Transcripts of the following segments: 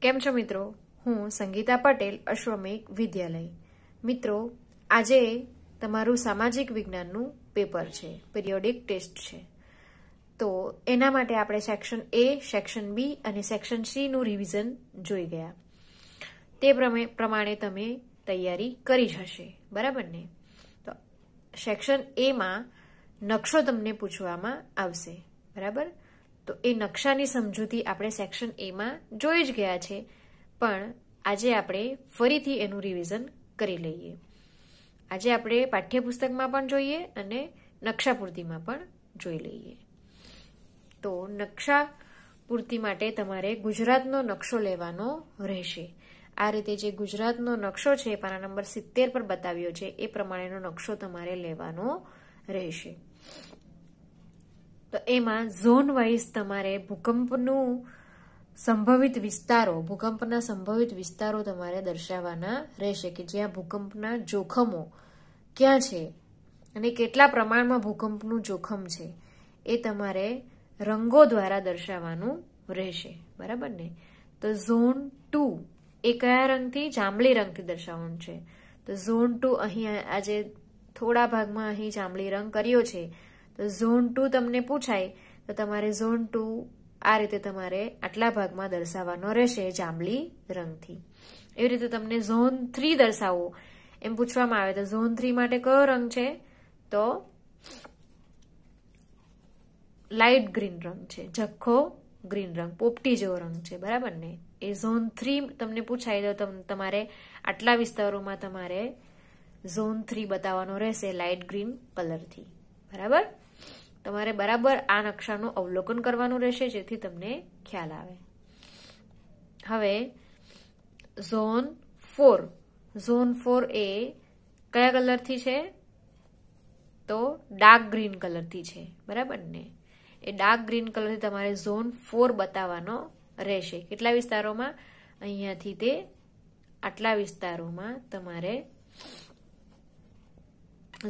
કેમ છો મિત્રો હું સંગીતા પટેલ અશ્વમેઘ વિદ્યાલય મિત્રો આજે તમારું સામાજિક વિજ્ઞાનનું પેપર છે પિરિયોડિક ટેસ્ટ છે તો એના માટે આપણે સેક્શન એ સેક્શન બી અને સેક્શન સીનું રિવિઝન જોઈ ગયા તે પ્રમાણે તમે તૈયારી કરી જ હશે બરાબર ને તો સેક્શન એમાં નકશો તમને પૂછવામાં આવશે બરાબર તો એ નકશાની સમજૂતી આપણે સેક્શન એમાં જોઈ જ ગયા છે પણ આજે આપણે ફરીથી એનું રિવિઝન કરી લઈએ આજે આપણે પાઠ્યપુસ્તકમાં પણ જોઈએ અને નકશાપૂર્તિમાં પણ જોઈ લઈએ તો નકશા પૂર્તિ માટે તમારે ગુજરાતનો નકશો લેવાનો રહેશે આ રીતે જે ગુજરાતનો નકશો છે પાના નંબર સિત્તેર પર બતાવ્યો છે એ પ્રમાણેનો નકશો તમારે લેવાનો રહેશે તો એમાં ઝોન વાઇઝ તમારે ભૂકંપનું સંભવિત વિસ્તારો ભૂકંપના સંભવિત વિસ્તારો તમારે દર્શાવવાના રહેશે કે જ્યાં ભૂકંપના જોખમો ક્યાં છે અને કેટલા પ્રમાણમાં ભૂકંપનું જોખમ છે એ તમારે રંગો દ્વારા દર્શાવવાનું રહેશે બરાબર ને તો ઝોન ટુ એ કયા રંગથી જાંબલી રંગથી દર્શાવવાનું છે તો ઝોન ટુ અહીં આજે થોડા ભાગમાં અહીં જાંબલી રંગ કર્યો છે તો ઝોન ટુ તમને પૂછાય તો તમારે ઝોન ટુ આ રીતે તમારે આટલા ભાગમાં દર્શાવવાનો રહેશે જાંબલી રંગથી એવી રીતે તમને ઝોન થ્રી દર્શાવવો એમ પૂછવામાં આવે તો ઝોન થ્રી માટે કયો રંગ છે તો લાઇટ ગ્રીન રંગ છે જખ્ખો ગ્રીન રંગ પોપટી જેવો રંગ છે બરાબર ને એ ઝોન થ્રી તમને પૂછાય તો તમારે આટલા વિસ્તારોમાં તમારે ઝોન થ્રી બતાવવાનો રહેશે લાઇટ ગ્રીન કલરથી બરાબર તમારે બરાબર આ નકશાનું અવલોકન કરવાનું રહેશે જેથી તમને ખ્યાલ આવે હવે ઝોન ફોર ઝોન ફોર એ કયા કલરથી છે તો ડાર્ક ગ્રીન કલરથી છે બરાબર ને એ ડાર્ક ગ્રીન કલરથી તમારે ઝોન ફોર બતાવવાનો રહેશે કેટલા વિસ્તારોમાં અહીંયાથી તે આટલા વિસ્તારોમાં તમારે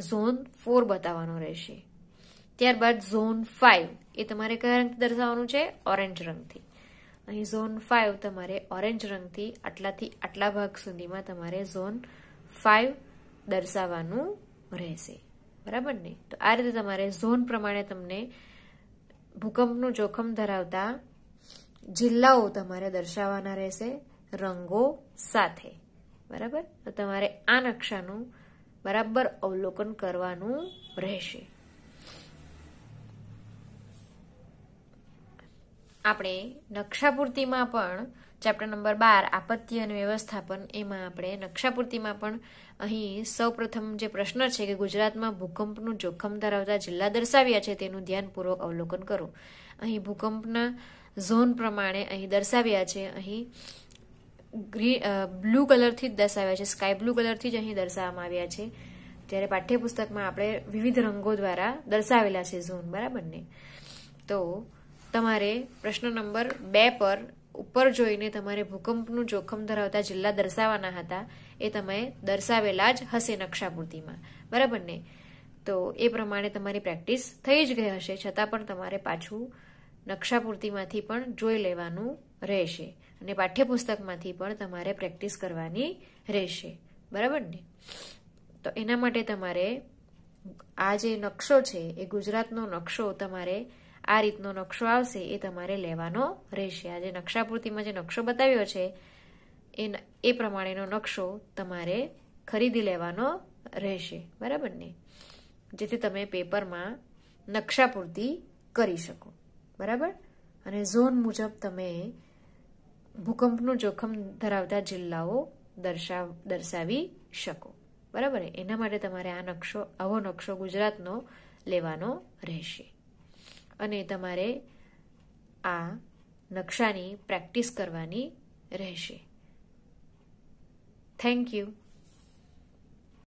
ઝોન ફોર બતાવવાનો રહેશે ત્યારબાદ ઝોન ફાઇવ એ તમારે કયા રંગ દર્શાવવાનું છે ઓરેન્જ રંગથી અહીં ઝોન ફાઇવ તમારે ઓરેન્જ રંગથી આટલાથી આટલા ભાગ સુધીમાં તમારે ઝોન ફાઇવ દર્શાવવાનું રહેશે બરાબર ને તો આ રીતે તમારે ઝોન પ્રમાણે તમને ભૂકંપનું જોખમ ધરાવતા જિલ્લાઓ તમારે દર્શાવવાના રહેશે રંગો સાથે બરાબર તો તમારે આ નકશાનું બરાબર અવલોકન કરવાનું રહેશે આપણે નકશાપૂર્તિમાં પણ ચેપ્ટર નંબર બાર આપત્તિ અને વ્યવસ્થાપન એમાં આપણે નકશાપૂર્તિમાં પણ અહીં સૌપ્રથમ જે પ્રશ્ન છે કે ગુજરાતમાં ભૂકંપનું જોખમ ધરાવતા જિલ્લા દર્શાવ્યા છે તેનું ધ્યાનપૂર્વક અવલોકન કરો અહીં ભૂકંપના ઝોન પ્રમાણે અહીં દર્શાવ્યા છે અહીં ગ્રી બ્લુ કલરથી જ દર્શાવ્યા છે સ્કાય બ્લુ કલરથી જ અહીં દર્શાવવામાં આવ્યા છે જ્યારે પાઠ્યપુસ્તકમાં આપણે વિવિધ રંગો દ્વારા દર્શાવેલા છે ઝોન બરાબર ને તો તમારે પ્રશ્ન નંબર બે પર ઉપર જોઈને તમારે ભૂકંપનું જોખમ ધરાવતા જિલ્લા દર્શાવવાના હતા એ તમે દર્શાવેલા જ હશે નકશાપૂર્તિમાં બરાબર ને તો એ પ્રમાણે તમારી પ્રેક્ટિસ થઈ જ ગઈ હશે છતાં પણ તમારે પાછું નકશાપૂર્તિમાંથી પણ જોઈ લેવાનું રહેશે અને પાઠ્યપુસ્તકમાંથી પણ તમારે પ્રેક્ટિસ કરવાની રહેશે બરાબર ને તો એના માટે તમારે આ જે નકશો છે એ ગુજરાતનો નકશો તમારે આ રીતનો નકશો આવશે એ તમારે લેવાનો રહેશે આજે નકશાપૂર્તિમાં જે નકશો બતાવ્યો છે એ એ પ્રમાણેનો નકશો તમારે ખરીદી લેવાનો રહેશે બરાબર ને જેથી તમે પેપરમાં નકશાપૂર્તિ કરી શકો બરાબર અને ઝોન મુજબ તમે ભૂકંપનું જોખમ ધરાવતા જિલ્લાઓ દર્શાવ દર્શાવી શકો બરાબર એના માટે તમારે આ નકશો આવો નકશો ગુજરાતનો લેવાનો રહેશે અને તમારે આ નકશાની પ્રેક્ટિસ કરવાની રહેશે થેન્ક યુ